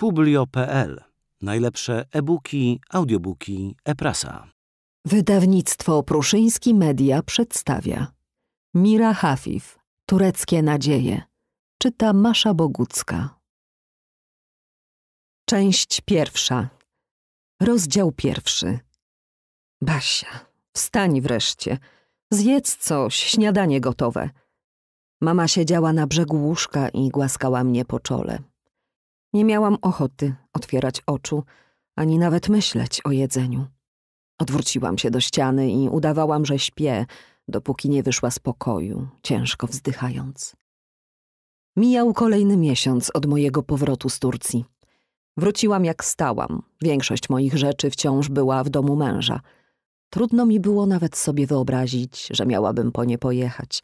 Publio.pl. Najlepsze e-booki, audiobooki, e-prasa. Wydawnictwo Pruszyński Media przedstawia Mira Hafif, Tureckie Nadzieje. Czyta Masza Bogucka. Część pierwsza. Rozdział pierwszy. Basia, wstań wreszcie. Zjedz coś, śniadanie gotowe. Mama siedziała na brzegu łóżka i głaskała mnie po czole. Nie miałam ochoty otwierać oczu, ani nawet myśleć o jedzeniu. Odwróciłam się do ściany i udawałam, że śpię, dopóki nie wyszła z pokoju, ciężko wzdychając. Mijał kolejny miesiąc od mojego powrotu z Turcji. Wróciłam jak stałam. Większość moich rzeczy wciąż była w domu męża. Trudno mi było nawet sobie wyobrazić, że miałabym po nie pojechać.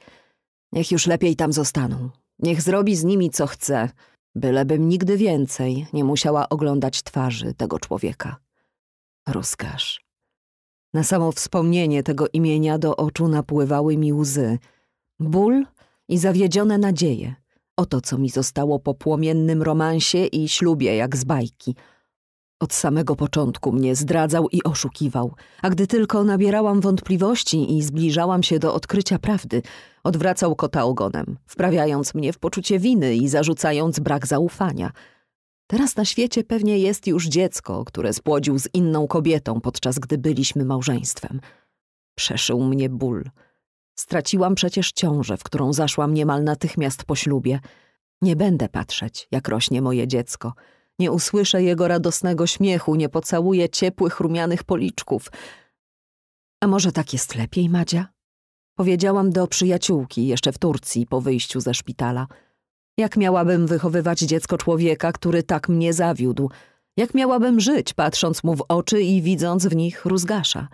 Niech już lepiej tam zostaną. Niech zrobi z nimi co chce – Bylebym nigdy więcej nie musiała oglądać twarzy tego człowieka. Rozkaż. Na samo wspomnienie tego imienia do oczu napływały mi łzy, ból i zawiedzione nadzieje o to, co mi zostało po płomiennym romansie i ślubie jak z bajki. Od samego początku mnie zdradzał i oszukiwał, a gdy tylko nabierałam wątpliwości i zbliżałam się do odkrycia prawdy – Odwracał kota ogonem, wprawiając mnie w poczucie winy i zarzucając brak zaufania. Teraz na świecie pewnie jest już dziecko, które spłodził z inną kobietą, podczas gdy byliśmy małżeństwem. Przeszył mnie ból. Straciłam przecież ciążę, w którą zaszłam niemal natychmiast po ślubie. Nie będę patrzeć, jak rośnie moje dziecko. Nie usłyszę jego radosnego śmiechu, nie pocałuję ciepłych, rumianych policzków. A może tak jest lepiej, Madzia? Powiedziałam do przyjaciółki jeszcze w Turcji po wyjściu ze szpitala. Jak miałabym wychowywać dziecko człowieka, który tak mnie zawiódł? Jak miałabym żyć, patrząc mu w oczy i widząc w nich rózgasza?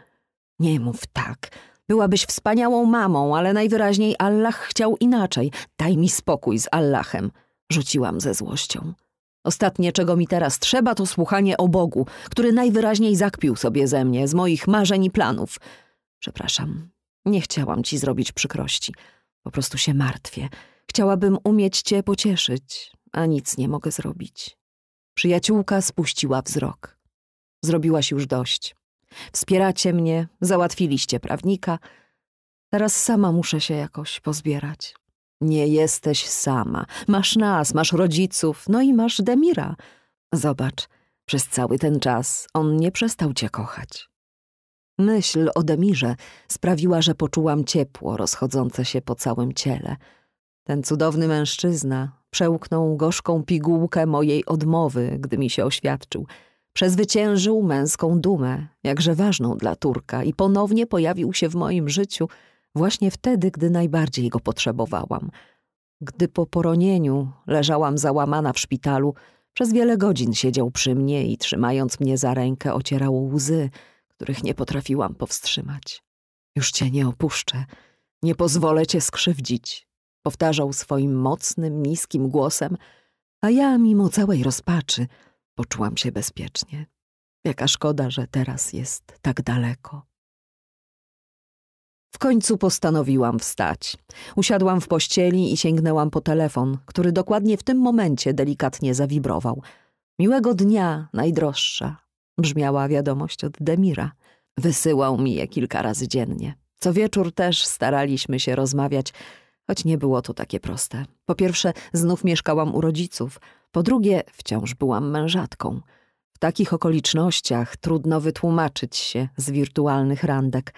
Nie mów tak. Byłabyś wspaniałą mamą, ale najwyraźniej Allah chciał inaczej. Daj mi spokój z Allahem, rzuciłam ze złością. Ostatnie, czego mi teraz trzeba, to słuchanie o Bogu, który najwyraźniej zakpił sobie ze mnie, z moich marzeń i planów. Przepraszam, nie chciałam ci zrobić przykrości. Po prostu się martwię. Chciałabym umieć cię pocieszyć, a nic nie mogę zrobić. Przyjaciółka spuściła wzrok. Zrobiłaś już dość. Wspieracie mnie, załatwiliście prawnika. Teraz sama muszę się jakoś pozbierać. Nie jesteś sama. Masz nas, masz rodziców, no i masz Demira. Zobacz, przez cały ten czas on nie przestał cię kochać. Myśl o Demirze sprawiła, że poczułam ciepło rozchodzące się po całym ciele. Ten cudowny mężczyzna przełknął gorzką pigułkę mojej odmowy, gdy mi się oświadczył. Przezwyciężył męską dumę, jakże ważną dla Turka, i ponownie pojawił się w moim życiu właśnie wtedy, gdy najbardziej go potrzebowałam. Gdy po poronieniu leżałam załamana w szpitalu, przez wiele godzin siedział przy mnie i trzymając mnie za rękę ocierał łzy – których nie potrafiłam powstrzymać. Już cię nie opuszczę, nie pozwolę cię skrzywdzić, powtarzał swoim mocnym, niskim głosem, a ja mimo całej rozpaczy poczułam się bezpiecznie. Jaka szkoda, że teraz jest tak daleko. W końcu postanowiłam wstać. Usiadłam w pościeli i sięgnęłam po telefon, który dokładnie w tym momencie delikatnie zawibrował. Miłego dnia, najdroższa, brzmiała wiadomość od Demira. Wysyłał mi je kilka razy dziennie. Co wieczór też staraliśmy się rozmawiać, choć nie było to takie proste. Po pierwsze, znów mieszkałam u rodziców, po drugie, wciąż byłam mężatką. W takich okolicznościach trudno wytłumaczyć się z wirtualnych randek.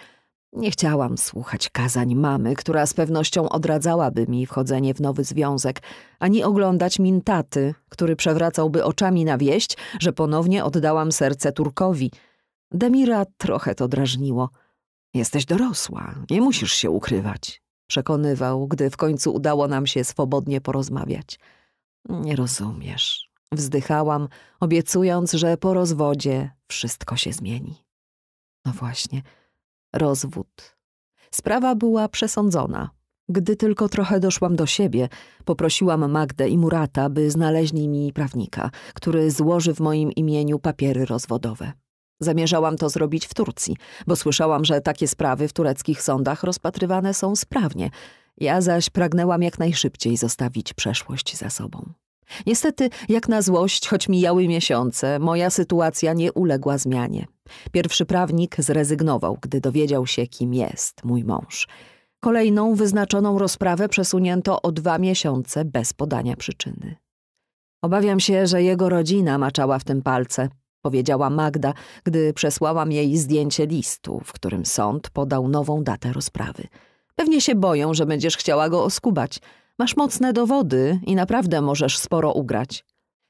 Nie chciałam słuchać kazań mamy, która z pewnością odradzałaby mi wchodzenie w nowy związek, ani oglądać min taty, który przewracałby oczami na wieść, że ponownie oddałam serce Turkowi. Demira trochę to drażniło. Jesteś dorosła, nie musisz się ukrywać, przekonywał, gdy w końcu udało nam się swobodnie porozmawiać. Nie rozumiesz, wzdychałam, obiecując, że po rozwodzie wszystko się zmieni. No właśnie. Rozwód. Sprawa była przesądzona. Gdy tylko trochę doszłam do siebie, poprosiłam Magdę i Murata, by znaleźli mi prawnika, który złoży w moim imieniu papiery rozwodowe. Zamierzałam to zrobić w Turcji, bo słyszałam, że takie sprawy w tureckich sądach rozpatrywane są sprawnie. Ja zaś pragnęłam jak najszybciej zostawić przeszłość za sobą. Niestety, jak na złość, choć mijały miesiące, moja sytuacja nie uległa zmianie. Pierwszy prawnik zrezygnował, gdy dowiedział się, kim jest mój mąż. Kolejną wyznaczoną rozprawę przesunięto o dwa miesiące bez podania przyczyny. Obawiam się, że jego rodzina maczała w tym palce, powiedziała Magda, gdy przesłałam jej zdjęcie listu, w którym sąd podał nową datę rozprawy. Pewnie się boją, że będziesz chciała go oskubać – Masz mocne dowody i naprawdę możesz sporo ugrać.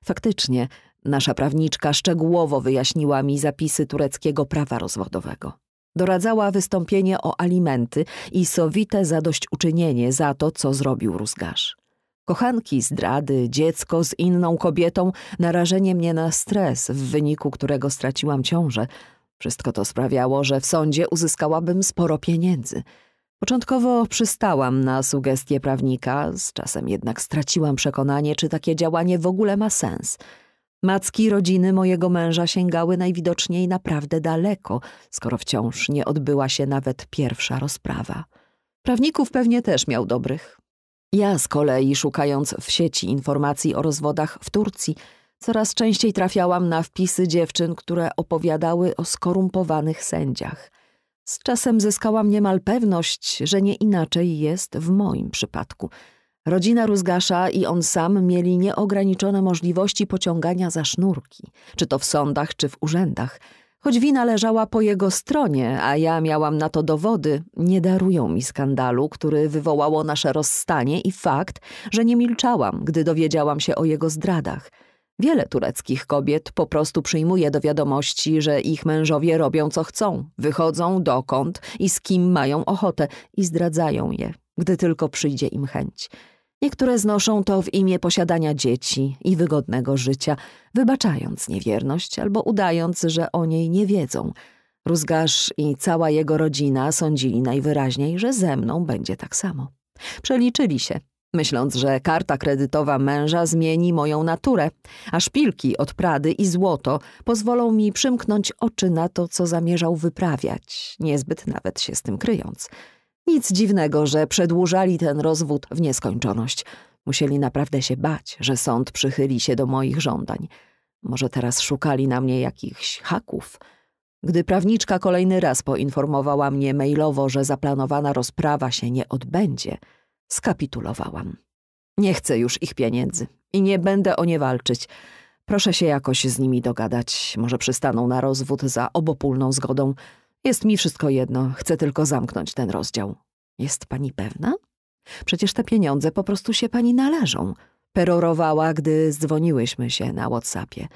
Faktycznie, nasza prawniczka szczegółowo wyjaśniła mi zapisy tureckiego prawa rozwodowego. Doradzała wystąpienie o alimenty i sowite zadośćuczynienie za to, co zrobił Rózgarz. Kochanki, zdrady, dziecko z inną kobietą, narażenie mnie na stres, w wyniku którego straciłam ciążę. Wszystko to sprawiało, że w sądzie uzyskałabym sporo pieniędzy – Początkowo przystałam na sugestie prawnika, z czasem jednak straciłam przekonanie, czy takie działanie w ogóle ma sens. Macki rodziny mojego męża sięgały najwidoczniej naprawdę daleko, skoro wciąż nie odbyła się nawet pierwsza rozprawa. Prawników pewnie też miał dobrych. Ja z kolei, szukając w sieci informacji o rozwodach w Turcji, coraz częściej trafiałam na wpisy dziewczyn, które opowiadały o skorumpowanych sędziach. Z czasem zyskałam niemal pewność, że nie inaczej jest w moim przypadku. Rodzina Rózgasza i on sam mieli nieograniczone możliwości pociągania za sznurki, czy to w sądach, czy w urzędach. Choć wina leżała po jego stronie, a ja miałam na to dowody, nie darują mi skandalu, który wywołało nasze rozstanie i fakt, że nie milczałam, gdy dowiedziałam się o jego zdradach – Wiele tureckich kobiet po prostu przyjmuje do wiadomości, że ich mężowie robią co chcą, wychodzą dokąd i z kim mają ochotę i zdradzają je, gdy tylko przyjdzie im chęć. Niektóre znoszą to w imię posiadania dzieci i wygodnego życia, wybaczając niewierność albo udając, że o niej nie wiedzą. Rózgarz i cała jego rodzina sądzili najwyraźniej, że ze mną będzie tak samo. Przeliczyli się myśląc, że karta kredytowa męża zmieni moją naturę, a szpilki od Prady i złoto pozwolą mi przymknąć oczy na to, co zamierzał wyprawiać, niezbyt nawet się z tym kryjąc. Nic dziwnego, że przedłużali ten rozwód w nieskończoność. Musieli naprawdę się bać, że sąd przychyli się do moich żądań. Może teraz szukali na mnie jakichś haków. Gdy prawniczka kolejny raz poinformowała mnie mailowo, że zaplanowana rozprawa się nie odbędzie – Skapitulowałam. Nie chcę już ich pieniędzy i nie będę o nie walczyć. Proszę się jakoś z nimi dogadać. Może przystaną na rozwód za obopólną zgodą. Jest mi wszystko jedno, chcę tylko zamknąć ten rozdział. Jest pani pewna? Przecież te pieniądze po prostu się pani należą. Perorowała, gdy dzwoniłyśmy się na WhatsAppie.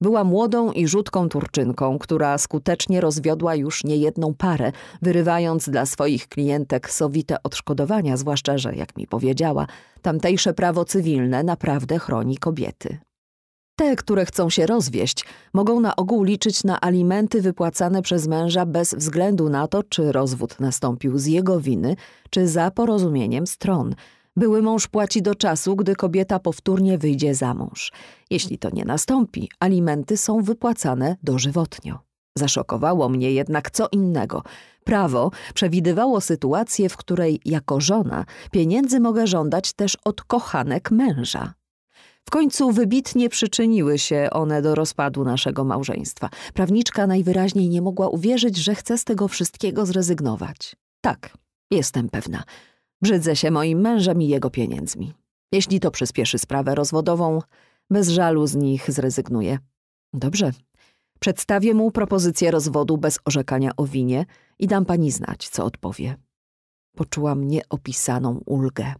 Była młodą i rzutką Turczynką, która skutecznie rozwiodła już niejedną parę, wyrywając dla swoich klientek sowite odszkodowania, zwłaszcza, że, jak mi powiedziała, tamtejsze prawo cywilne naprawdę chroni kobiety. Te, które chcą się rozwieść, mogą na ogół liczyć na alimenty wypłacane przez męża bez względu na to, czy rozwód nastąpił z jego winy, czy za porozumieniem stron – były mąż płaci do czasu, gdy kobieta powtórnie wyjdzie za mąż. Jeśli to nie nastąpi, alimenty są wypłacane dożywotnio. Zaszokowało mnie jednak co innego. Prawo przewidywało sytuację, w której jako żona pieniędzy mogę żądać też od kochanek męża. W końcu wybitnie przyczyniły się one do rozpadu naszego małżeństwa. Prawniczka najwyraźniej nie mogła uwierzyć, że chce z tego wszystkiego zrezygnować. Tak, jestem pewna. Brzydzę się moim mężem i jego pieniędzmi. Jeśli to przyspieszy sprawę rozwodową, bez żalu z nich zrezygnuję. Dobrze. Przedstawię mu propozycję rozwodu bez orzekania o winie i dam pani znać, co odpowie. Poczułam nieopisaną ulgę.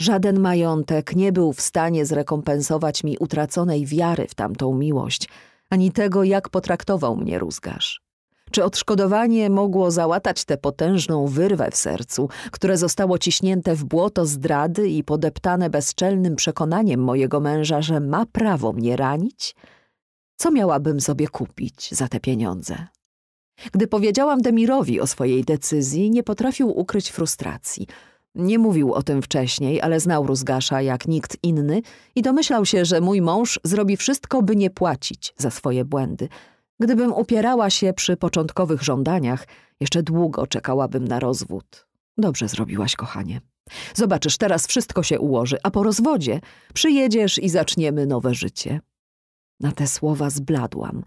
Żaden majątek nie był w stanie zrekompensować mi utraconej wiary w tamtą miłość, ani tego, jak potraktował mnie rózgarz. Czy odszkodowanie mogło załatać tę potężną wyrwę w sercu, które zostało ciśnięte w błoto zdrady i podeptane bezczelnym przekonaniem mojego męża, że ma prawo mnie ranić? Co miałabym sobie kupić za te pieniądze? Gdy powiedziałam Demirowi o swojej decyzji, nie potrafił ukryć frustracji. Nie mówił o tym wcześniej, ale znał Rózgasza jak nikt inny i domyślał się, że mój mąż zrobi wszystko, by nie płacić za swoje błędy – Gdybym upierała się przy początkowych żądaniach, jeszcze długo czekałabym na rozwód. Dobrze zrobiłaś, kochanie. Zobaczysz, teraz wszystko się ułoży, a po rozwodzie przyjedziesz i zaczniemy nowe życie. Na te słowa zbladłam.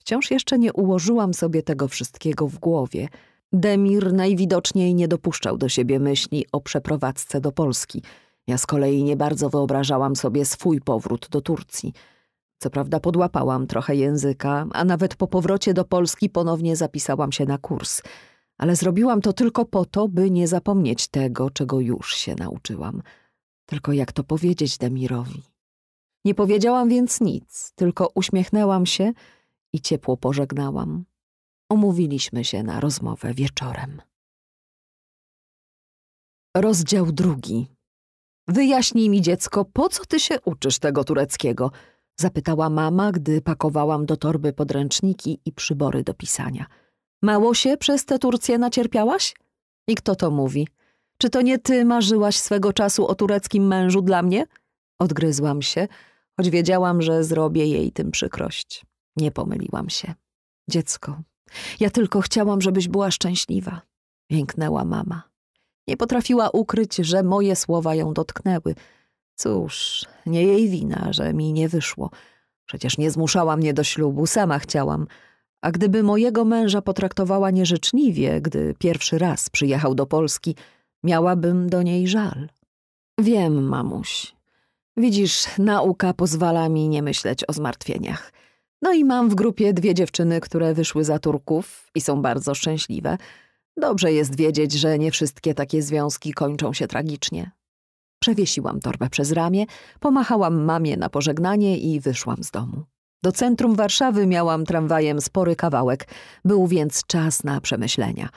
Wciąż jeszcze nie ułożyłam sobie tego wszystkiego w głowie. Demir najwidoczniej nie dopuszczał do siebie myśli o przeprowadzce do Polski. Ja z kolei nie bardzo wyobrażałam sobie swój powrót do Turcji – co prawda podłapałam trochę języka, a nawet po powrocie do Polski ponownie zapisałam się na kurs, ale zrobiłam to tylko po to, by nie zapomnieć tego, czego już się nauczyłam. Tylko jak to powiedzieć Demirowi? Nie powiedziałam więc nic, tylko uśmiechnęłam się i ciepło pożegnałam. Umówiliśmy się na rozmowę wieczorem. Rozdział drugi. Wyjaśnij mi, dziecko, po co ty się uczysz tego tureckiego? Zapytała mama, gdy pakowałam do torby podręczniki i przybory do pisania. Mało się przez tę Turcję nacierpiałaś? I kto to mówi? Czy to nie ty marzyłaś swego czasu o tureckim mężu dla mnie? Odgryzłam się, choć wiedziałam, że zrobię jej tym przykrość. Nie pomyliłam się. Dziecko, ja tylko chciałam, żebyś była szczęśliwa. Jęknęła mama. Nie potrafiła ukryć, że moje słowa ją dotknęły – Cóż, nie jej wina, że mi nie wyszło. Przecież nie zmuszała mnie do ślubu, sama chciałam. A gdyby mojego męża potraktowała nieżyczliwie, gdy pierwszy raz przyjechał do Polski, miałabym do niej żal. Wiem, mamuś. Widzisz, nauka pozwala mi nie myśleć o zmartwieniach. No i mam w grupie dwie dziewczyny, które wyszły za Turków i są bardzo szczęśliwe. Dobrze jest wiedzieć, że nie wszystkie takie związki kończą się tragicznie. Przewiesiłam torbę przez ramię, pomachałam mamie na pożegnanie i wyszłam z domu. Do centrum Warszawy miałam tramwajem spory kawałek, był więc czas na przemyślenia.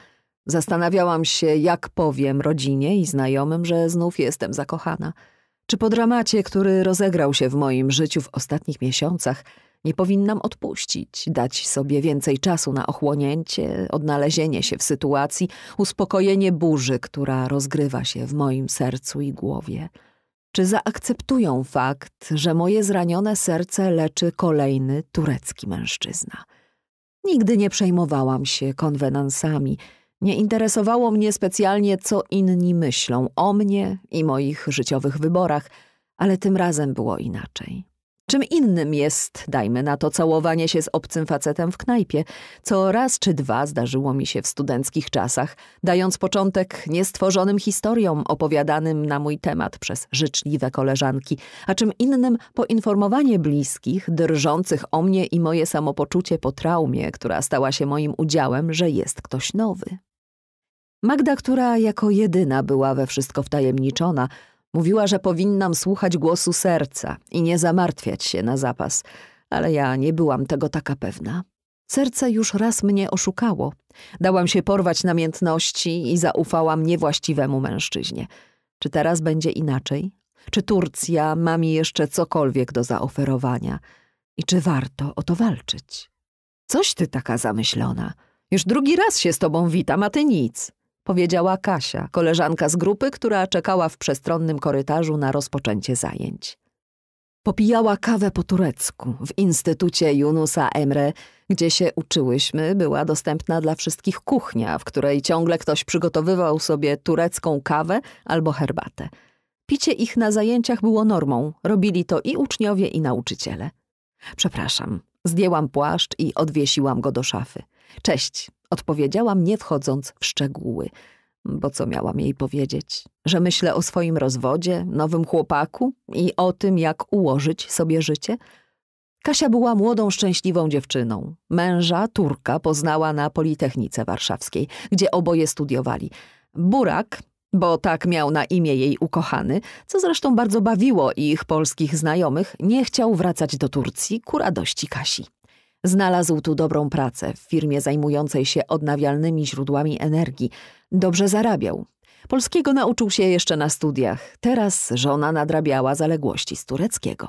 Zastanawiałam się, jak powiem rodzinie i znajomym, że znów jestem zakochana. Czy po dramacie, który rozegrał się w moim życiu w ostatnich miesiącach, nie powinnam odpuścić, dać sobie więcej czasu na ochłonięcie, odnalezienie się w sytuacji, uspokojenie burzy, która rozgrywa się w moim sercu i głowie. Czy zaakceptują fakt, że moje zranione serce leczy kolejny turecki mężczyzna? Nigdy nie przejmowałam się konwenansami. Nie interesowało mnie specjalnie, co inni myślą o mnie i moich życiowych wyborach, ale tym razem było inaczej. Czym innym jest, dajmy na to, całowanie się z obcym facetem w knajpie, co raz czy dwa zdarzyło mi się w studenckich czasach, dając początek niestworzonym historiom opowiadanym na mój temat przez życzliwe koleżanki, a czym innym poinformowanie bliskich, drżących o mnie i moje samopoczucie po traumie, która stała się moim udziałem, że jest ktoś nowy. Magda, która jako jedyna była we wszystko wtajemniczona, Mówiła, że powinnam słuchać głosu serca i nie zamartwiać się na zapas, ale ja nie byłam tego taka pewna. Serce już raz mnie oszukało. Dałam się porwać namiętności i zaufałam niewłaściwemu mężczyźnie. Czy teraz będzie inaczej? Czy Turcja ma mi jeszcze cokolwiek do zaoferowania? I czy warto o to walczyć? Coś ty taka zamyślona. Już drugi raz się z tobą witam, a ty nic powiedziała Kasia, koleżanka z grupy, która czekała w przestronnym korytarzu na rozpoczęcie zajęć. Popijała kawę po turecku w Instytucie Yunusa Emre, gdzie się uczyłyśmy, była dostępna dla wszystkich kuchnia, w której ciągle ktoś przygotowywał sobie turecką kawę albo herbatę. Picie ich na zajęciach było normą, robili to i uczniowie, i nauczyciele. Przepraszam, zdjęłam płaszcz i odwiesiłam go do szafy. Cześć, odpowiedziałam nie wchodząc w szczegóły. Bo co miałam jej powiedzieć? Że myślę o swoim rozwodzie, nowym chłopaku i o tym, jak ułożyć sobie życie? Kasia była młodą, szczęśliwą dziewczyną. Męża, Turka, poznała na Politechnice Warszawskiej, gdzie oboje studiowali. Burak, bo tak miał na imię jej ukochany, co zresztą bardzo bawiło ich polskich znajomych, nie chciał wracać do Turcji ku radości Kasi. Znalazł tu dobrą pracę w firmie zajmującej się odnawialnymi źródłami energii. Dobrze zarabiał. Polskiego nauczył się jeszcze na studiach. Teraz żona nadrabiała zaległości z tureckiego.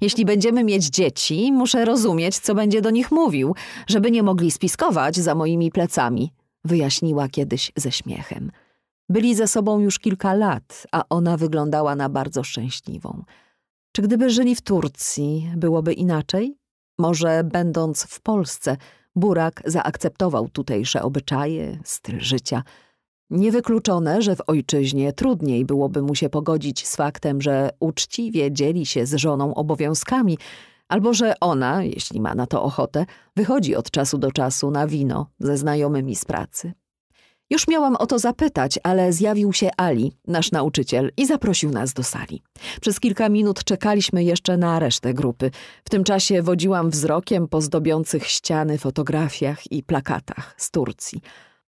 Jeśli będziemy mieć dzieci, muszę rozumieć, co będzie do nich mówił, żeby nie mogli spiskować za moimi plecami, wyjaśniła kiedyś ze śmiechem. Byli ze sobą już kilka lat, a ona wyglądała na bardzo szczęśliwą. Czy gdyby żyli w Turcji, byłoby inaczej? Może będąc w Polsce, Burak zaakceptował tutejsze obyczaje, styl życia. Niewykluczone, że w ojczyźnie trudniej byłoby mu się pogodzić z faktem, że uczciwie dzieli się z żoną obowiązkami, albo że ona, jeśli ma na to ochotę, wychodzi od czasu do czasu na wino ze znajomymi z pracy. Już miałam o to zapytać, ale zjawił się Ali, nasz nauczyciel, i zaprosił nas do sali. Przez kilka minut czekaliśmy jeszcze na resztę grupy. W tym czasie wodziłam wzrokiem po zdobiących ściany fotografiach i plakatach z Turcji.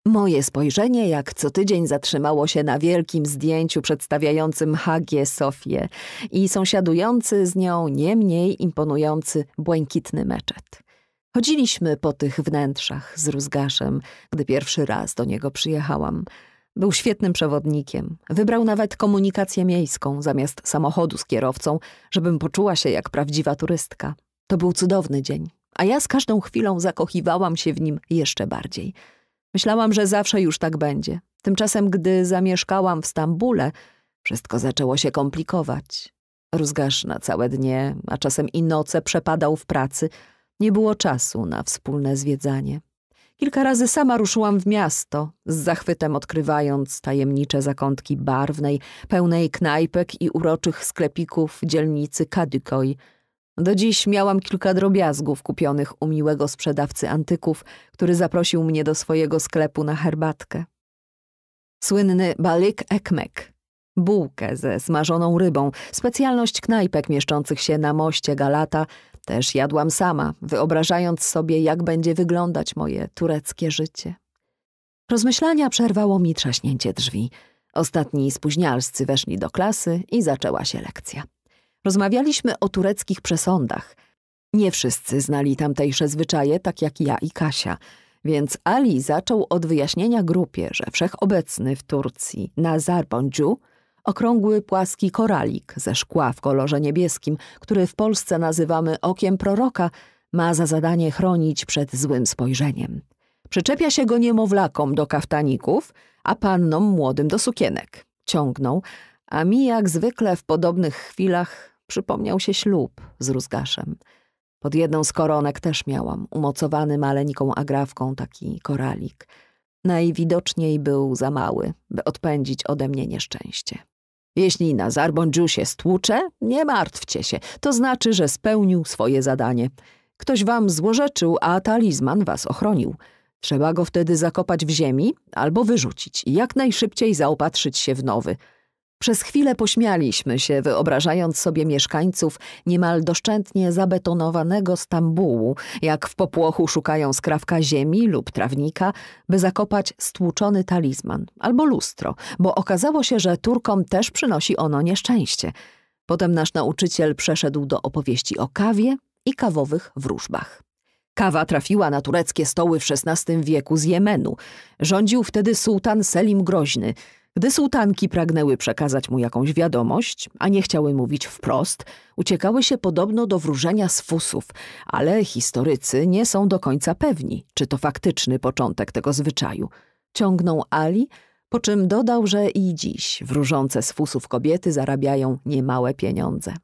Moje spojrzenie jak co tydzień zatrzymało się na wielkim zdjęciu przedstawiającym Hagię Sofię i sąsiadujący z nią nie mniej imponujący błękitny meczet. Chodziliśmy po tych wnętrzach z Rózgaszem, gdy pierwszy raz do niego przyjechałam. Był świetnym przewodnikiem. Wybrał nawet komunikację miejską zamiast samochodu z kierowcą, żebym poczuła się jak prawdziwa turystka. To był cudowny dzień, a ja z każdą chwilą zakochiwałam się w nim jeszcze bardziej. Myślałam, że zawsze już tak będzie. Tymczasem, gdy zamieszkałam w Stambule, wszystko zaczęło się komplikować. Rózgasz na całe dnie, a czasem i noce przepadał w pracy – nie było czasu na wspólne zwiedzanie. Kilka razy sama ruszyłam w miasto, z zachwytem odkrywając tajemnicze zakątki barwnej, pełnej knajpek i uroczych sklepików dzielnicy Kadykoj. Do dziś miałam kilka drobiazgów kupionych u miłego sprzedawcy antyków, który zaprosił mnie do swojego sklepu na herbatkę. Słynny balik ekmek, bułkę ze smażoną rybą, specjalność knajpek mieszczących się na moście Galata. Też jadłam sama, wyobrażając sobie, jak będzie wyglądać moje tureckie życie. Rozmyślania przerwało mi trzaśnięcie drzwi. Ostatni spóźnialscy weszli do klasy i zaczęła się lekcja. Rozmawialiśmy o tureckich przesądach. Nie wszyscy znali tamtejsze zwyczaje, tak jak ja i Kasia, więc Ali zaczął od wyjaśnienia grupie, że wszechobecny w Turcji Nazar Bondziu okrągły, płaski koralik ze szkła w kolorze niebieskim, który w Polsce nazywamy okiem proroka, ma za zadanie chronić przed złym spojrzeniem. Przyczepia się go niemowlakom do kaftaników, a pannom młodym do sukienek. Ciągnął, a mi jak zwykle w podobnych chwilach przypomniał się ślub z Rózgaszem. Pod jedną z koronek też miałam, umocowany maleńką agrawką taki koralik. Najwidoczniej był za mały, by odpędzić ode mnie nieszczęście. Jeśli na Bądżu się stłucze, nie martwcie się. To znaczy, że spełnił swoje zadanie. Ktoś wam złorzeczył, a talizman was ochronił. Trzeba go wtedy zakopać w ziemi albo wyrzucić i jak najszybciej zaopatrzyć się w nowy – przez chwilę pośmialiśmy się, wyobrażając sobie mieszkańców niemal doszczętnie zabetonowanego Stambułu, jak w popłochu szukają skrawka ziemi lub trawnika, by zakopać stłuczony talizman albo lustro, bo okazało się, że Turkom też przynosi ono nieszczęście. Potem nasz nauczyciel przeszedł do opowieści o kawie i kawowych wróżbach. Kawa trafiła na tureckie stoły w XVI wieku z Jemenu. Rządził wtedy sułtan Selim Groźny – gdy sułtanki pragnęły przekazać mu jakąś wiadomość, a nie chciały mówić wprost, uciekały się podobno do wróżenia z fusów, ale historycy nie są do końca pewni, czy to faktyczny początek tego zwyczaju. Ciągnął Ali, po czym dodał, że i dziś wróżące z fusów kobiety zarabiają niemałe pieniądze.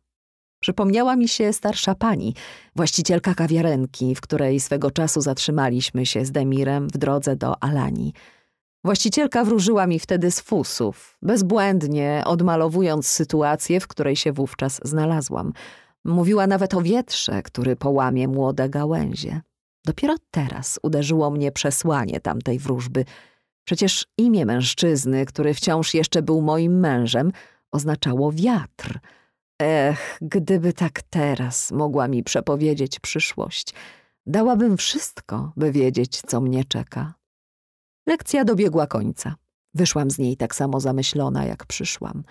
Przypomniała mi się starsza pani, właścicielka kawiarenki, w której swego czasu zatrzymaliśmy się z Demirem w drodze do Alanii. Właścicielka wróżyła mi wtedy z fusów, bezbłędnie odmalowując sytuację, w której się wówczas znalazłam. Mówiła nawet o wietrze, który połamie młode gałęzie. Dopiero teraz uderzyło mnie przesłanie tamtej wróżby. Przecież imię mężczyzny, który wciąż jeszcze był moim mężem, oznaczało wiatr. Ech, gdyby tak teraz mogła mi przepowiedzieć przyszłość, dałabym wszystko, by wiedzieć, co mnie czeka. Lekcja dobiegła końca. Wyszłam z niej tak samo zamyślona, jak przyszłam.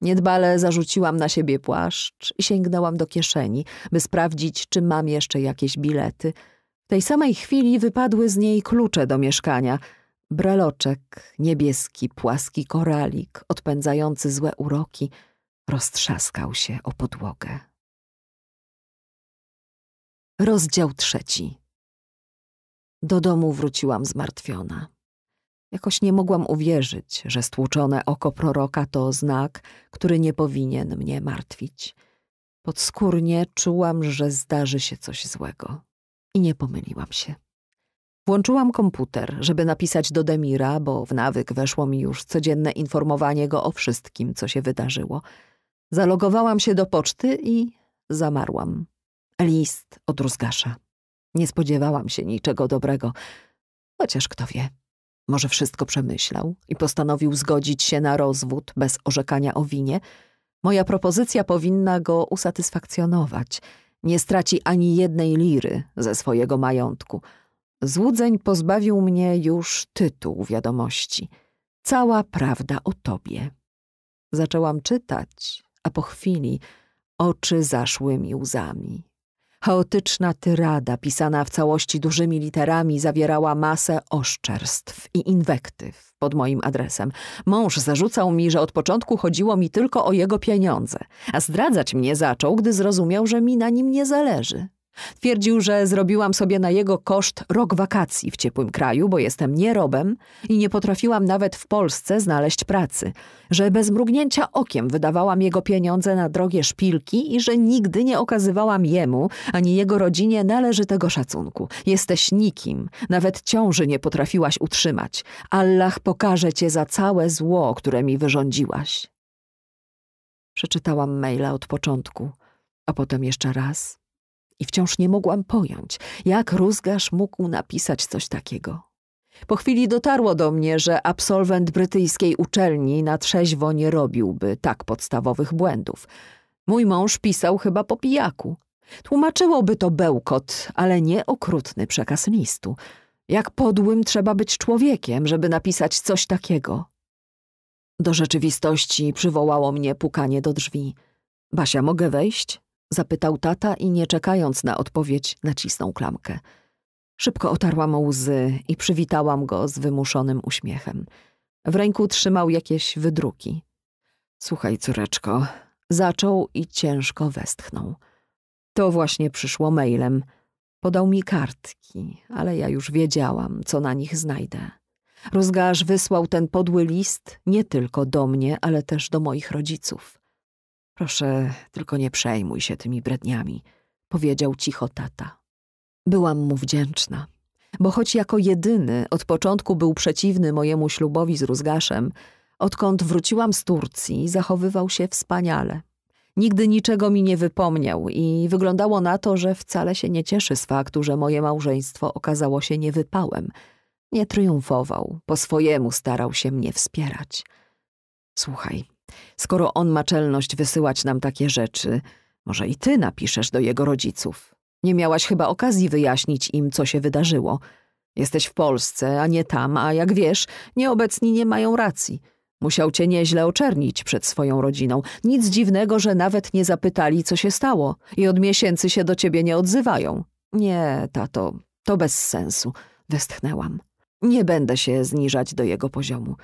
Niedbale zarzuciłam na siebie płaszcz i sięgnęłam do kieszeni, by sprawdzić, czy mam jeszcze jakieś bilety. W tej samej chwili wypadły z niej klucze do mieszkania. Breloczek, niebieski, płaski koralik, odpędzający złe uroki, roztrzaskał się o podłogę. Rozdział trzeci. Do domu wróciłam zmartwiona. Jakoś nie mogłam uwierzyć, że stłuczone oko proroka to znak, który nie powinien mnie martwić. Podskórnie czułam, że zdarzy się coś złego. I nie pomyliłam się. Włączyłam komputer, żeby napisać do Demira, bo w nawyk weszło mi już codzienne informowanie go o wszystkim, co się wydarzyło. Zalogowałam się do poczty i zamarłam. List od Rózgasza. Nie spodziewałam się niczego dobrego, chociaż kto wie. Może wszystko przemyślał i postanowił zgodzić się na rozwód bez orzekania o winie. Moja propozycja powinna go usatysfakcjonować. Nie straci ani jednej liry ze swojego majątku. Złudzeń pozbawił mnie już tytuł wiadomości. Cała prawda o tobie. Zaczęłam czytać, a po chwili oczy zaszły mi łzami. Chaotyczna tyrada, pisana w całości dużymi literami, zawierała masę oszczerstw i inwektyw pod moim adresem. Mąż zarzucał mi, że od początku chodziło mi tylko o jego pieniądze, a zdradzać mnie zaczął, gdy zrozumiał, że mi na nim nie zależy. Twierdził, że zrobiłam sobie na jego koszt rok wakacji w ciepłym kraju, bo jestem nierobem i nie potrafiłam nawet w Polsce znaleźć pracy, że bez mrugnięcia okiem wydawałam jego pieniądze na drogie szpilki i że nigdy nie okazywałam jemu ani jego rodzinie należytego szacunku. Jesteś nikim, nawet ciąży nie potrafiłaś utrzymać. Allah pokaże cię za całe zło, które mi wyrządziłaś. Przeczytałam maila od początku, a potem jeszcze raz i wciąż nie mogłam pojąć, jak Rózgarz mógł napisać coś takiego. Po chwili dotarło do mnie, że absolwent brytyjskiej uczelni na trzeźwo nie robiłby tak podstawowych błędów. Mój mąż pisał chyba po pijaku. Tłumaczyłoby to bełkot, ale nie okrutny przekaz listu. Jak podłym trzeba być człowiekiem, żeby napisać coś takiego. Do rzeczywistości przywołało mnie pukanie do drzwi. Basia, mogę wejść? Zapytał tata i nie czekając na odpowiedź, nacisnął klamkę. Szybko otarłam łzy i przywitałam go z wymuszonym uśmiechem. W ręku trzymał jakieś wydruki. Słuchaj, córeczko, zaczął i ciężko westchnął. To właśnie przyszło mailem. Podał mi kartki, ale ja już wiedziałam, co na nich znajdę. Rozgarz wysłał ten podły list nie tylko do mnie, ale też do moich rodziców. Proszę, tylko nie przejmuj się tymi bredniami, powiedział cicho tata. Byłam mu wdzięczna, bo choć jako jedyny od początku był przeciwny mojemu ślubowi z Rózgaszem, odkąd wróciłam z Turcji, zachowywał się wspaniale. Nigdy niczego mi nie wypomniał i wyglądało na to, że wcale się nie cieszy z faktu, że moje małżeństwo okazało się niewypałem. Nie triumfował, po swojemu starał się mnie wspierać. Słuchaj, Skoro on ma czelność wysyłać nam takie rzeczy, może i ty napiszesz do jego rodziców. Nie miałaś chyba okazji wyjaśnić im, co się wydarzyło. Jesteś w Polsce, a nie tam, a jak wiesz, nieobecni nie mają racji. Musiał cię nieźle oczernić przed swoją rodziną. Nic dziwnego, że nawet nie zapytali, co się stało i od miesięcy się do ciebie nie odzywają. Nie, tato, to bez sensu, westchnęłam. Nie będę się zniżać do jego poziomu.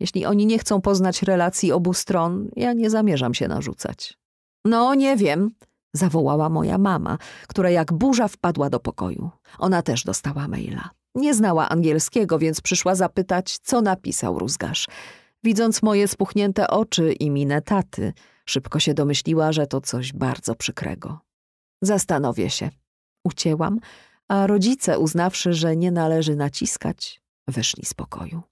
Jeśli oni nie chcą poznać relacji obu stron, ja nie zamierzam się narzucać. No, nie wiem, zawołała moja mama, która jak burza wpadła do pokoju. Ona też dostała maila. Nie znała angielskiego, więc przyszła zapytać, co napisał rózgarz. Widząc moje spuchnięte oczy i minę taty, szybko się domyśliła, że to coś bardzo przykrego. Zastanowię się. Ucięłam, a rodzice, uznawszy, że nie należy naciskać, wyszli z pokoju.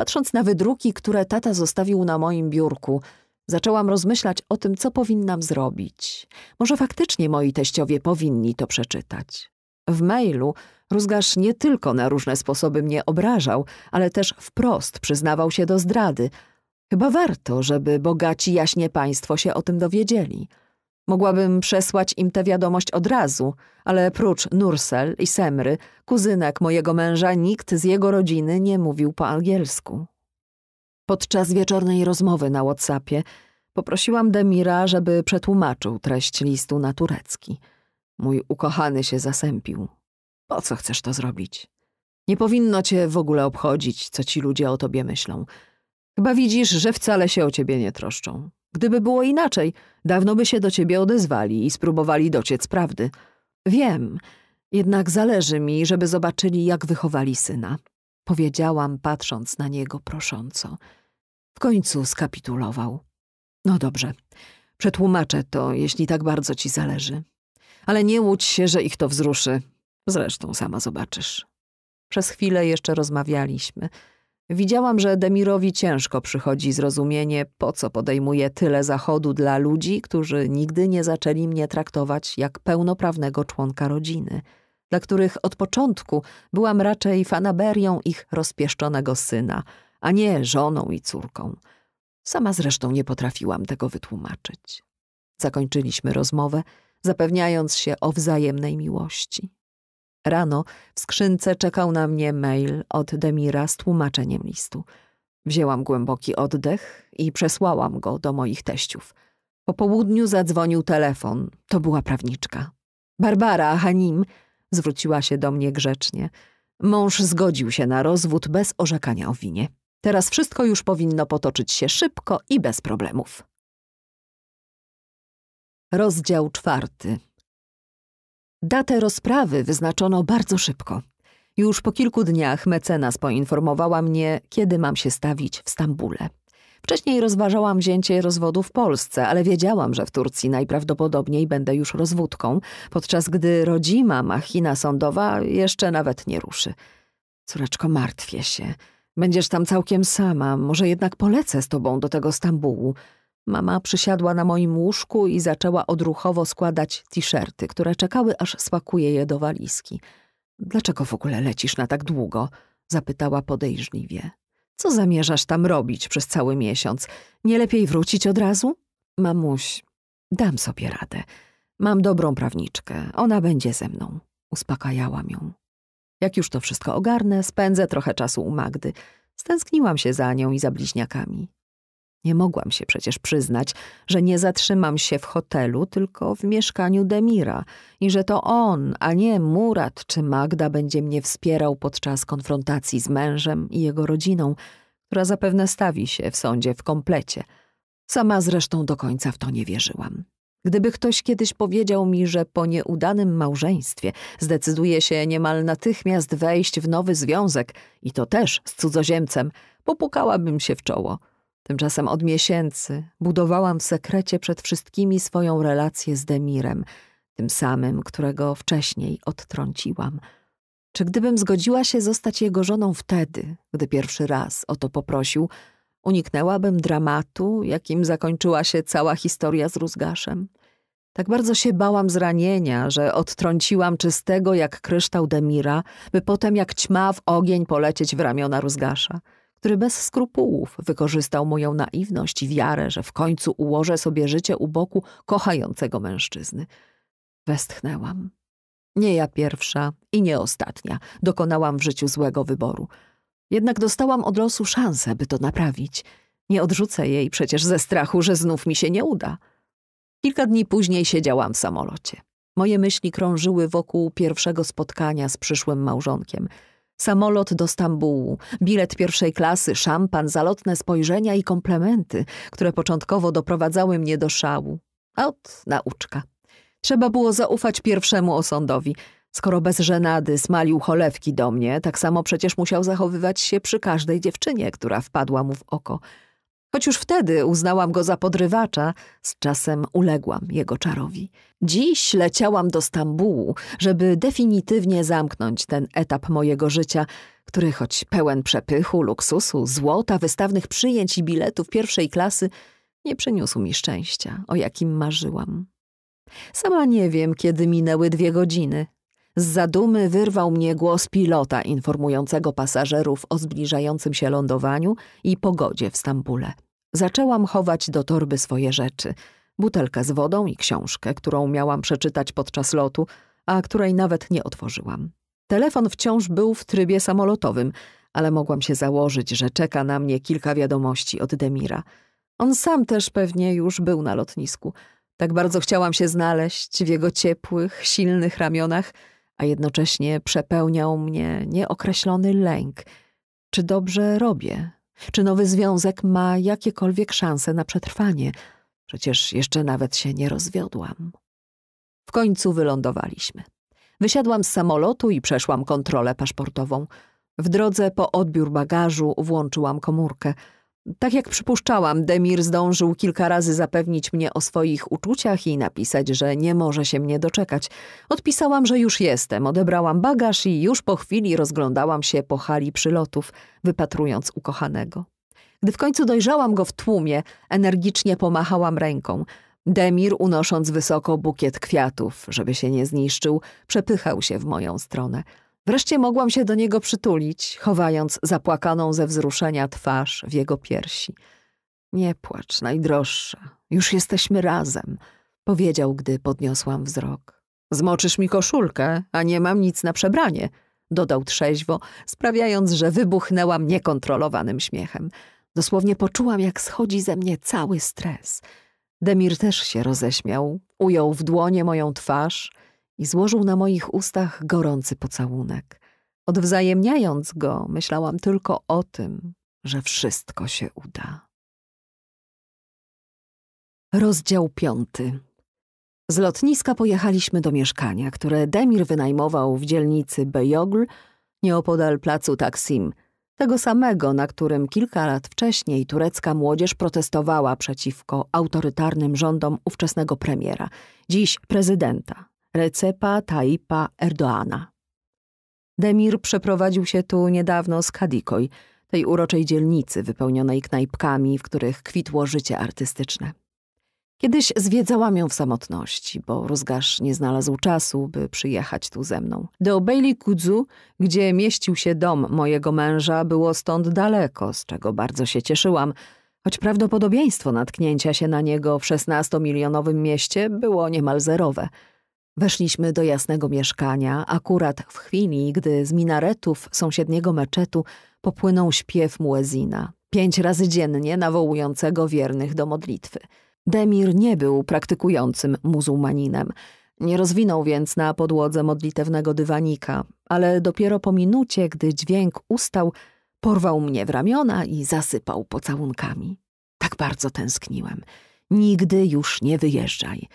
Patrząc na wydruki, które tata zostawił na moim biurku, zaczęłam rozmyślać o tym, co powinnam zrobić. Może faktycznie moi teściowie powinni to przeczytać. W mailu Rózgarz nie tylko na różne sposoby mnie obrażał, ale też wprost przyznawał się do zdrady. Chyba warto, żeby bogaci jaśnie państwo się o tym dowiedzieli. Mogłabym przesłać im tę wiadomość od razu, ale prócz Nursel i Semry, kuzynek mojego męża, nikt z jego rodziny nie mówił po angielsku. Podczas wieczornej rozmowy na WhatsAppie poprosiłam Demira, żeby przetłumaczył treść listu na turecki. Mój ukochany się zasępił. Po co chcesz to zrobić? Nie powinno cię w ogóle obchodzić, co ci ludzie o tobie myślą. Chyba widzisz, że wcale się o ciebie nie troszczą. Gdyby było inaczej, dawno by się do ciebie odezwali i spróbowali dociec prawdy. Wiem, jednak zależy mi, żeby zobaczyli, jak wychowali syna. Powiedziałam, patrząc na niego prosząco. W końcu skapitulował. No dobrze, przetłumaczę to, jeśli tak bardzo ci zależy. Ale nie łudź się, że ich to wzruszy. Zresztą sama zobaczysz. Przez chwilę jeszcze rozmawialiśmy. Widziałam, że Demirowi ciężko przychodzi zrozumienie, po co podejmuje tyle zachodu dla ludzi, którzy nigdy nie zaczęli mnie traktować jak pełnoprawnego członka rodziny, dla których od początku byłam raczej fanaberią ich rozpieszczonego syna, a nie żoną i córką. Sama zresztą nie potrafiłam tego wytłumaczyć. Zakończyliśmy rozmowę, zapewniając się o wzajemnej miłości. Rano w skrzynce czekał na mnie mail od Demira z tłumaczeniem listu. Wzięłam głęboki oddech i przesłałam go do moich teściów. Po południu zadzwonił telefon. To była prawniczka. Barbara Hanim zwróciła się do mnie grzecznie. Mąż zgodził się na rozwód bez orzekania o winie. Teraz wszystko już powinno potoczyć się szybko i bez problemów. Rozdział czwarty. Datę rozprawy wyznaczono bardzo szybko. Już po kilku dniach mecenas poinformowała mnie, kiedy mam się stawić w Stambule. Wcześniej rozważałam wzięcie rozwodu w Polsce, ale wiedziałam, że w Turcji najprawdopodobniej będę już rozwódką, podczas gdy rodzima machina sądowa jeszcze nawet nie ruszy. Córeczko, martwię się. Będziesz tam całkiem sama. Może jednak polecę z tobą do tego Stambułu. Mama przysiadła na moim łóżku i zaczęła odruchowo składać t-shirty, które czekały, aż spakuje je do walizki. Dlaczego w ogóle lecisz na tak długo? zapytała podejrzliwie. Co zamierzasz tam robić przez cały miesiąc? Nie lepiej wrócić od razu? Mamuś, dam sobie radę. Mam dobrą prawniczkę, ona będzie ze mną. Uspokajałam ją. Jak już to wszystko ogarnę, spędzę trochę czasu u Magdy. Stęskniłam się za nią i za bliźniakami. Nie mogłam się przecież przyznać, że nie zatrzymam się w hotelu, tylko w mieszkaniu Demira i że to on, a nie Murat czy Magda będzie mnie wspierał podczas konfrontacji z mężem i jego rodziną, która zapewne stawi się w sądzie w komplecie. Sama zresztą do końca w to nie wierzyłam. Gdyby ktoś kiedyś powiedział mi, że po nieudanym małżeństwie zdecyduje się niemal natychmiast wejść w nowy związek, i to też z cudzoziemcem, popukałabym się w czoło – Tymczasem od miesięcy budowałam w sekrecie przed wszystkimi swoją relację z Demirem, tym samym, którego wcześniej odtrąciłam. Czy gdybym zgodziła się zostać jego żoną wtedy, gdy pierwszy raz o to poprosił, uniknęłabym dramatu, jakim zakończyła się cała historia z Rózgaszem? Tak bardzo się bałam zranienia, że odtrąciłam czystego jak kryształ Demira, by potem jak ćma w ogień polecieć w ramiona Rózgasza który bez skrupułów wykorzystał moją naiwność i wiarę, że w końcu ułożę sobie życie u boku kochającego mężczyzny. Westchnęłam. Nie ja pierwsza i nie ostatnia dokonałam w życiu złego wyboru. Jednak dostałam od losu szansę, by to naprawić. Nie odrzucę jej przecież ze strachu, że znów mi się nie uda. Kilka dni później siedziałam w samolocie. Moje myśli krążyły wokół pierwszego spotkania z przyszłym małżonkiem – Samolot do Stambułu, bilet pierwszej klasy, szampan, zalotne spojrzenia i komplementy, które początkowo doprowadzały mnie do szału. ot, nauczka. Trzeba było zaufać pierwszemu osądowi. Skoro bez żenady smalił cholewki do mnie, tak samo przecież musiał zachowywać się przy każdej dziewczynie, która wpadła mu w oko – Choć już wtedy uznałam go za podrywacza, z czasem uległam jego czarowi. Dziś leciałam do Stambułu, żeby definitywnie zamknąć ten etap mojego życia, który choć pełen przepychu, luksusu, złota, wystawnych przyjęć i biletów pierwszej klasy, nie przyniósł mi szczęścia, o jakim marzyłam. Sama nie wiem, kiedy minęły dwie godziny, z zadumy wyrwał mnie głos pilota informującego pasażerów o zbliżającym się lądowaniu i pogodzie w Stambule. Zaczęłam chować do torby swoje rzeczy. Butelkę z wodą i książkę, którą miałam przeczytać podczas lotu, a której nawet nie otworzyłam. Telefon wciąż był w trybie samolotowym, ale mogłam się założyć, że czeka na mnie kilka wiadomości od Demira. On sam też pewnie już był na lotnisku. Tak bardzo chciałam się znaleźć w jego ciepłych, silnych ramionach – a jednocześnie przepełniał mnie nieokreślony lęk, czy dobrze robię, czy nowy związek ma jakiekolwiek szanse na przetrwanie. Przecież jeszcze nawet się nie rozwiodłam. W końcu wylądowaliśmy. Wysiadłam z samolotu i przeszłam kontrolę paszportową. W drodze po odbiór bagażu włączyłam komórkę – tak jak przypuszczałam, Demir zdążył kilka razy zapewnić mnie o swoich uczuciach i napisać, że nie może się mnie doczekać. Odpisałam, że już jestem, odebrałam bagaż i już po chwili rozglądałam się po hali przylotów, wypatrując ukochanego. Gdy w końcu dojrzałam go w tłumie, energicznie pomachałam ręką. Demir, unosząc wysoko bukiet kwiatów, żeby się nie zniszczył, przepychał się w moją stronę. Wreszcie mogłam się do niego przytulić, chowając zapłakaną ze wzruszenia twarz w jego piersi. Nie płacz, najdroższa, już jesteśmy razem, powiedział, gdy podniosłam wzrok. Zmoczysz mi koszulkę, a nie mam nic na przebranie, dodał trzeźwo, sprawiając, że wybuchnęłam niekontrolowanym śmiechem. Dosłownie poczułam, jak schodzi ze mnie cały stres. Demir też się roześmiał, ujął w dłonie moją twarz i złożył na moich ustach gorący pocałunek. Odwzajemniając go, myślałam tylko o tym, że wszystko się uda. Rozdział piąty. Z lotniska pojechaliśmy do mieszkania, które Demir wynajmował w dzielnicy Bejogl, nieopodal placu Taksim, tego samego, na którym kilka lat wcześniej turecka młodzież protestowała przeciwko autorytarnym rządom ówczesnego premiera, dziś prezydenta Recepa Taipa Erdoana. Demir przeprowadził się tu niedawno z Kadikoj, tej uroczej dzielnicy wypełnionej knajpkami, w których kwitło życie artystyczne. Kiedyś zwiedzałam ją w samotności, bo Rozgasz nie znalazł czasu, by przyjechać tu ze mną. Do Bailey Kudzu, gdzie mieścił się dom mojego męża, było stąd daleko, z czego bardzo się cieszyłam, choć prawdopodobieństwo natknięcia się na niego w 16-milionowym mieście było niemal zerowe – Weszliśmy do jasnego mieszkania, akurat w chwili, gdy z minaretów sąsiedniego meczetu popłynął śpiew muezina, pięć razy dziennie nawołującego wiernych do modlitwy. Demir nie był praktykującym muzułmaninem. Nie rozwinął więc na podłodze modlitewnego dywanika, ale dopiero po minucie, gdy dźwięk ustał, porwał mnie w ramiona i zasypał pocałunkami. Tak bardzo tęskniłem. Nigdy już nie wyjeżdżaj.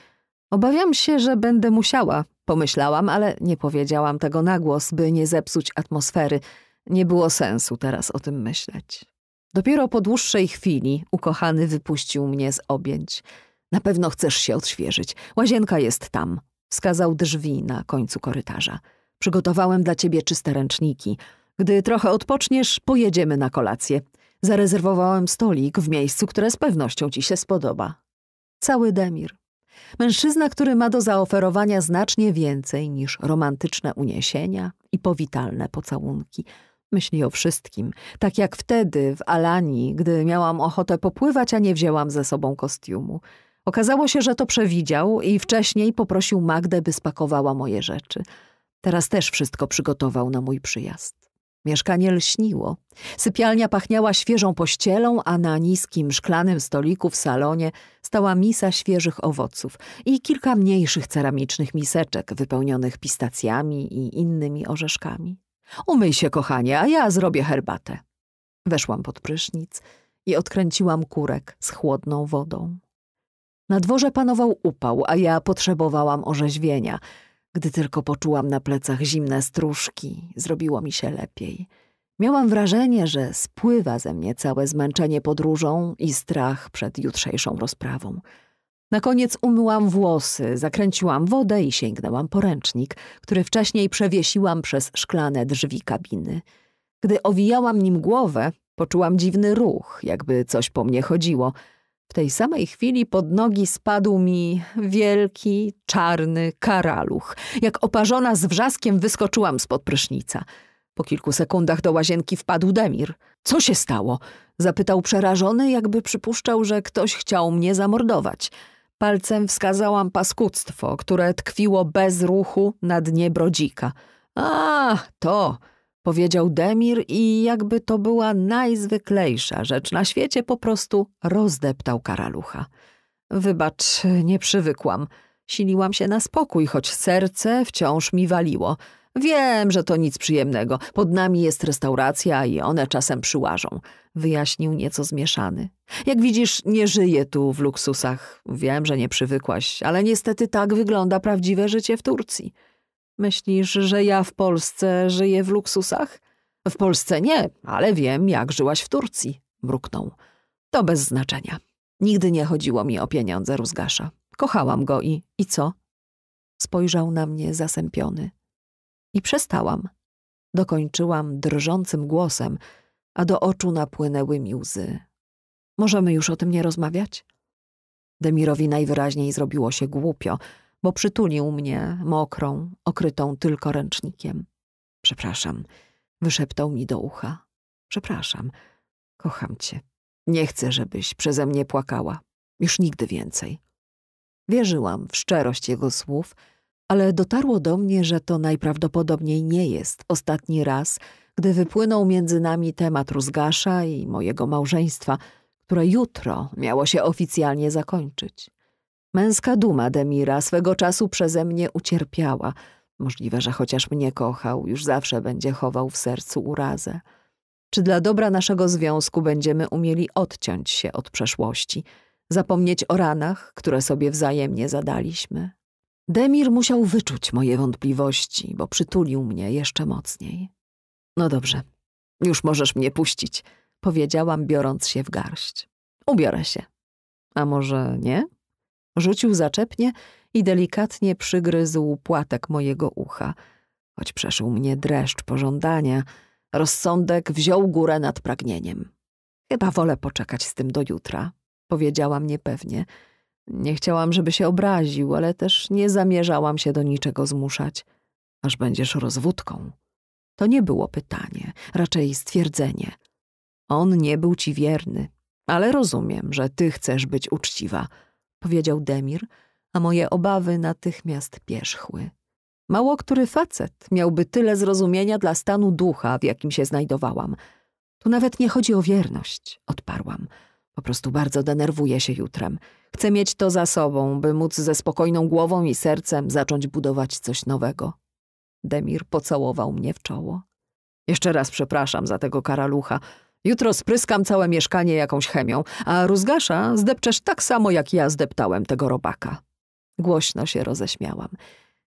Obawiam się, że będę musiała, pomyślałam, ale nie powiedziałam tego na głos, by nie zepsuć atmosfery. Nie było sensu teraz o tym myśleć. Dopiero po dłuższej chwili ukochany wypuścił mnie z objęć. Na pewno chcesz się odświeżyć. Łazienka jest tam. Wskazał drzwi na końcu korytarza. Przygotowałem dla ciebie czyste ręczniki. Gdy trochę odpoczniesz, pojedziemy na kolację. Zarezerwowałem stolik w miejscu, które z pewnością ci się spodoba. Cały Demir Mężczyzna, który ma do zaoferowania znacznie więcej niż romantyczne uniesienia i powitalne pocałunki. Myśli o wszystkim, tak jak wtedy w Alanii, gdy miałam ochotę popływać, a nie wzięłam ze sobą kostiumu. Okazało się, że to przewidział i wcześniej poprosił Magdę, by spakowała moje rzeczy. Teraz też wszystko przygotował na mój przyjazd. Mieszkanie lśniło. Sypialnia pachniała świeżą pościelą, a na niskim szklanym stoliku w salonie stała misa świeżych owoców i kilka mniejszych ceramicznych miseczek wypełnionych pistacjami i innymi orzeszkami. Umyj się, kochanie, a ja zrobię herbatę. Weszłam pod prysznic i odkręciłam kurek z chłodną wodą. Na dworze panował upał, a ja potrzebowałam orzeźwienia – gdy tylko poczułam na plecach zimne stróżki, zrobiło mi się lepiej. Miałam wrażenie, że spływa ze mnie całe zmęczenie podróżą i strach przed jutrzejszą rozprawą. Na koniec umyłam włosy, zakręciłam wodę i sięgnęłam poręcznik, który wcześniej przewiesiłam przez szklane drzwi kabiny. Gdy owijałam nim głowę, poczułam dziwny ruch, jakby coś po mnie chodziło – w tej samej chwili pod nogi spadł mi wielki, czarny karaluch. Jak oparzona z wrzaskiem wyskoczyłam spod prysznica. Po kilku sekundach do łazienki wpadł Demir. Co się stało? Zapytał przerażony, jakby przypuszczał, że ktoś chciał mnie zamordować. Palcem wskazałam paskudztwo, które tkwiło bez ruchu na dnie brodzika. A, to! powiedział Demir i jakby to była najzwyklejsza rzecz na świecie, po prostu rozdeptał karalucha. Wybacz, nie przywykłam. Siliłam się na spokój, choć serce wciąż mi waliło. Wiem, że to nic przyjemnego. Pod nami jest restauracja i one czasem przyłażą. Wyjaśnił nieco zmieszany. Jak widzisz, nie żyję tu w luksusach. Wiem, że nie przywykłaś, ale niestety tak wygląda prawdziwe życie w Turcji. Myślisz, że ja w Polsce żyję w luksusach? W Polsce nie, ale wiem, jak żyłaś w Turcji, mruknął. To bez znaczenia. Nigdy nie chodziło mi o pieniądze rozgasza. Kochałam go i... i co? Spojrzał na mnie zasępiony. I przestałam. Dokończyłam drżącym głosem, a do oczu napłynęły mi łzy. Możemy już o tym nie rozmawiać? Demirowi najwyraźniej zrobiło się głupio, bo przytulił mnie mokrą, okrytą tylko ręcznikiem. Przepraszam, wyszeptał mi do ucha. Przepraszam, kocham cię. Nie chcę, żebyś przeze mnie płakała. Już nigdy więcej. Wierzyłam w szczerość jego słów, ale dotarło do mnie, że to najprawdopodobniej nie jest ostatni raz, gdy wypłynął między nami temat Rózgasza i mojego małżeństwa, które jutro miało się oficjalnie zakończyć. Męska duma Demira swego czasu przeze mnie ucierpiała. Możliwe, że chociaż mnie kochał, już zawsze będzie chował w sercu urazę. Czy dla dobra naszego związku będziemy umieli odciąć się od przeszłości, zapomnieć o ranach, które sobie wzajemnie zadaliśmy? Demir musiał wyczuć moje wątpliwości, bo przytulił mnie jeszcze mocniej. No dobrze, już możesz mnie puścić, powiedziałam, biorąc się w garść. Ubiorę się. A może nie? Rzucił zaczepnie i delikatnie przygryzł płatek mojego ucha. Choć przeszył mnie dreszcz pożądania, rozsądek wziął górę nad pragnieniem. Chyba wolę poczekać z tym do jutra, powiedziałam niepewnie. Nie chciałam, żeby się obraził, ale też nie zamierzałam się do niczego zmuszać. Aż będziesz rozwódką. To nie było pytanie, raczej stwierdzenie. On nie był ci wierny, ale rozumiem, że ty chcesz być uczciwa – powiedział Demir, a moje obawy natychmiast pierzchły. Mało który facet miałby tyle zrozumienia dla stanu ducha, w jakim się znajdowałam. Tu nawet nie chodzi o wierność, odparłam. Po prostu bardzo denerwuję się jutrem. Chcę mieć to za sobą, by móc ze spokojną głową i sercem zacząć budować coś nowego. Demir pocałował mnie w czoło. Jeszcze raz przepraszam za tego karalucha. Jutro spryskam całe mieszkanie jakąś chemią, a rozgasza zdepczesz tak samo, jak ja zdeptałem tego robaka. Głośno się roześmiałam.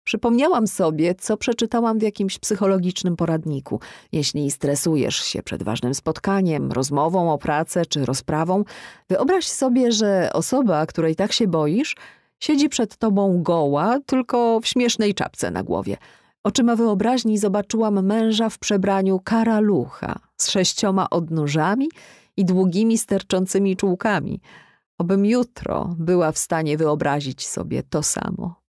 Przypomniałam sobie, co przeczytałam w jakimś psychologicznym poradniku. Jeśli stresujesz się przed ważnym spotkaniem, rozmową o pracę czy rozprawą, wyobraź sobie, że osoba, której tak się boisz, siedzi przed tobą goła, tylko w śmiesznej czapce na głowie. Oczyma wyobraźni zobaczyłam męża w przebraniu lucha, z sześcioma odnóżami i długimi sterczącymi czułkami, Obym jutro była w stanie wyobrazić sobie to samo.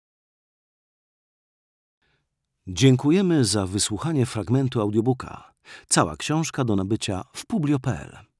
Dziękujemy za wysłuchanie fragmentu audiobooka. Cała książka do nabycia w publio.pl.